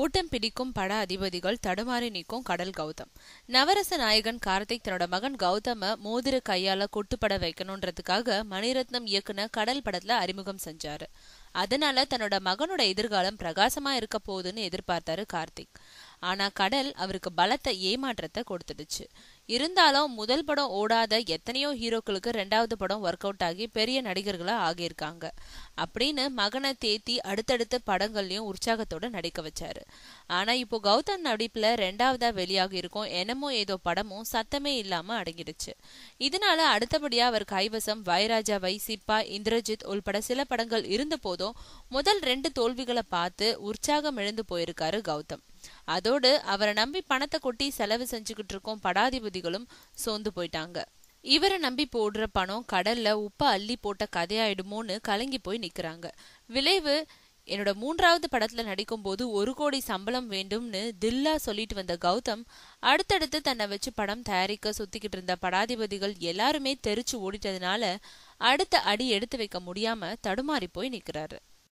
ஓட்டம் பிடிக்கும் பட அதிபதிகள் தடுமாறி நிற்கும் கடல் கௌதம் நவரச நாயகன் கார்த்திக் தன்னோட மகன் கௌதம மோதிர கையால கொட்டுப்பட வைக்கணும்ன்றதுக்காக மணிரத்னம் இயக்குனர் கடல் படத்துல அறிமுகம் செஞ்சாரு அதனால தன்னோட மகனோட எதிர்காலம் பிரகாசமா இருக்க போகுதுன்னு எதிர்பார்த்தாரு கார்த்திக் ஆனா கடல் அவருக்கு பலத்த ஏமாற்றத்தை கொடுத்துடுச்சு இருந்தாலும் முதல் படம் ஓடாத எத்தனையோ ஹீரோக்களுக்கு ரெண்டாவது படம் ஒர்க் அவுட் ஆகி பெரிய நடிகர்களா ஆகியிருக்காங்க அப்படின்னு மகனை தேத்தி அடுத்தடுத்த படங்கள்லயும் உற்சாகத்தோட நடிக்க வச்சாரு ஆனா இப்போ கௌதம் நடிப்புல ரெண்டாவதா வெளியாக இருக்கும் என்னமோ ஏதோ படமும் சத்தமே இல்லாம அடங்கிடுச்சு இதனால அடுத்தபடியா அவர் கைவசம் வைராஜாவை சிப்பா இந்திரஜித் உள்பட சில படங்கள் இருந்த போதும் முதல் ரெண்டு தோல்விகளை பார்த்து உற்சாகம் எழுந்து போயிருக்காரு கௌதம் அதோடு அவரை நம்பி பணத்தை கொட்டி செலவு செஞ்சுக்கிட்டு இருக்கோம் படாதிபதிகளும் சோர்ந்து போயிட்டாங்க இவரை நம்பி போடுற பணம் கடல்ல உப்பு அள்ளி போட்ட கதையாயிடுமோன்னு கலங்கி போய் நிக்கிறாங்க விளைவு என்னோட மூன்றாவது படத்துல நடிக்கும் போது ஒரு கோடி சம்பளம் வேண்டும்னு தில்லா சொல்லிட்டு வந்த கௌதம் அடுத்தடுத்து தன்னை வச்சு படம் தயாரிக்க சுத்திக்கிட்டு இருந்த படாதிபதிகள் எல்லாருமே தெரிச்சு ஓடிட்டதுனால அடுத்த அடி எடுத்து வைக்க முடியாம தடுமாறி போய் நிக்கிறாரு